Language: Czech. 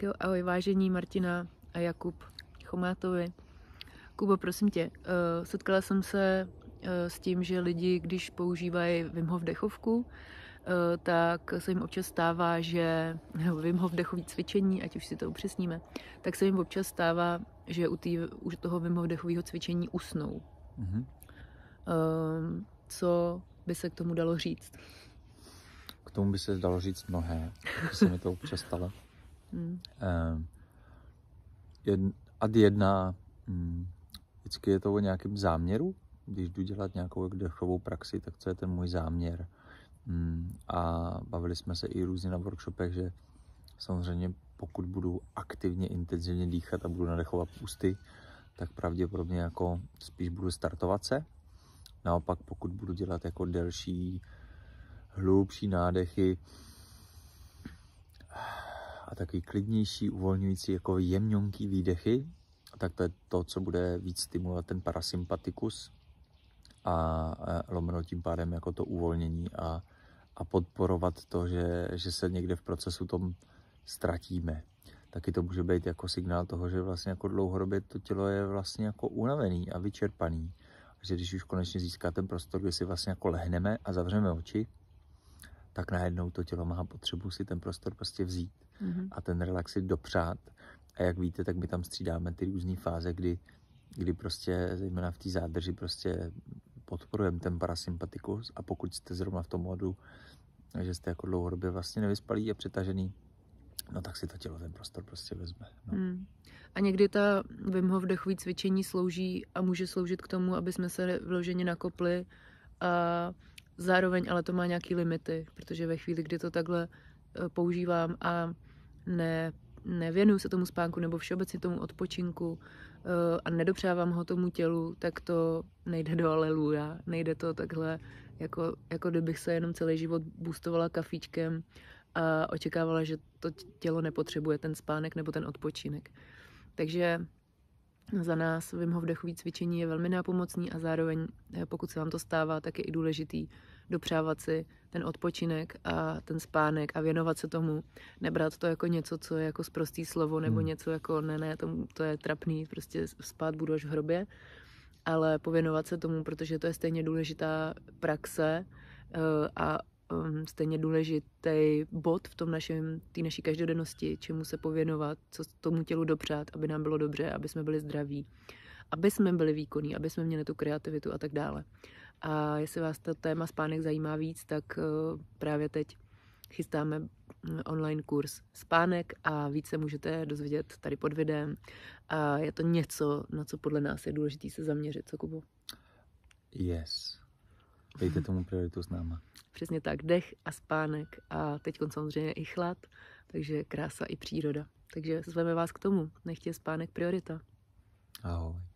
Tak jo, ahoj vážení Martina a Jakub Chomátovi. Kubo, prosím tě, eh, setkala jsem se eh, s tím, že lidi, když používají Wim Hof dechovku, eh, tak se jim občas stává, že Wim Hof dechový cvičení, ať už si to upřesníme, tak se jim občas stává, že u, tý, u toho Wim Hof dechového cvičení usnou. Mm-hmm. Co by se k tomu dalo říct? K tomu by se dalo říct mnohé, se mi to občas stalo. Hmm. Eh, jedn, ad jedna, hmm, vždycky je to o nějakém záměru. Když jdu dělat nějakou dechovou praxi, tak co je ten můj záměr? Hmm, a bavili jsme se i různě na workshopech, že samozřejmě pokud budu aktivně, intenzivně dýchat a budu nadechovat ústy, tak pravděpodobně jako spíš budu startovat se. Naopak pokud budu dělat jako delší, hlubší nádechy, a takový klidnější, uvolňující, jako jemňonký výdechy, tak to je to, co bude víc stimulovat ten parasympatikus a lomeno tím pádem jako to uvolnění a, a podporovat to, že, že se někde v procesu tom ztratíme. Taky to může být jako signál toho, že vlastně jako dlouhodobě to tělo je vlastně jako unavený a vyčerpaný. A že když už konečně získá ten prostor, kde si vlastně jako lehneme a zavřeme oči, tak najednou to tělo má potřebu si ten prostor prostě vzít mm-hmm. a ten relax si dopřát. A jak víte, tak my tam střídáme ty různé fáze, kdy, kdy prostě, zejména v té zádrži, prostě podporujeme ten parasympatikus a pokud jste zrovna v tom modu, že jste jako dlouhodobě vlastně nevyspalí a přetažený, no tak si to tělo ten prostor prostě vezme. No. Mm. A někdy ta Wim Hof dechový cvičení slouží a může sloužit k tomu, aby jsme se vloženě nakopli a Zároveň ale to má nějaké limity, protože ve chvíli, kdy to takhle e, používám a ne, nevěnuju se tomu spánku nebo všeobecně tomu odpočinku e, a nedopřávám ho tomu tělu, tak to nejde do aleluja, nejde to takhle, jako, jako kdybych se jenom celý život boostovala kafíčkem a očekávala, že to tělo nepotřebuje ten spánek nebo ten odpočinek. Takže za nás Wim Hof dechový cvičení je velmi nápomocný a zároveň, eh, pokud se vám to stává, tak je i důležitý dopřávat si ten odpočinek a ten spánek a věnovat se tomu, nebrat to jako něco, co je jako zprostý slovo nebo hmm. něco jako ne, ne, to, to je trapný, prostě spát budu až v hrobě, ale pověnovat se tomu, protože to je stejně důležitá praxe eh, a um, stejně důležitý bod v tom našem, té naší každodennosti, čemu se pověnovat, co tomu tělu dopřát, aby nám bylo dobře, aby jsme byli zdraví, aby jsme byli výkonní, aby jsme měli tu kreativitu a tak dále. A jestli vás to téma spánek zajímá víc, tak uh, právě teď chystáme mm, online kurz Spánek a více můžete dozvědět tady pod videem. A je to něco, na co podle nás je důležité se zaměřit, co Kubo? Yes. Dejte tomu prioritu s náma. Přesně tak, dech a spánek a teď samozřejmě i chlad, takže krása i příroda. Takže zveme vás k tomu. Nechtě spánek priorita. Ahoj.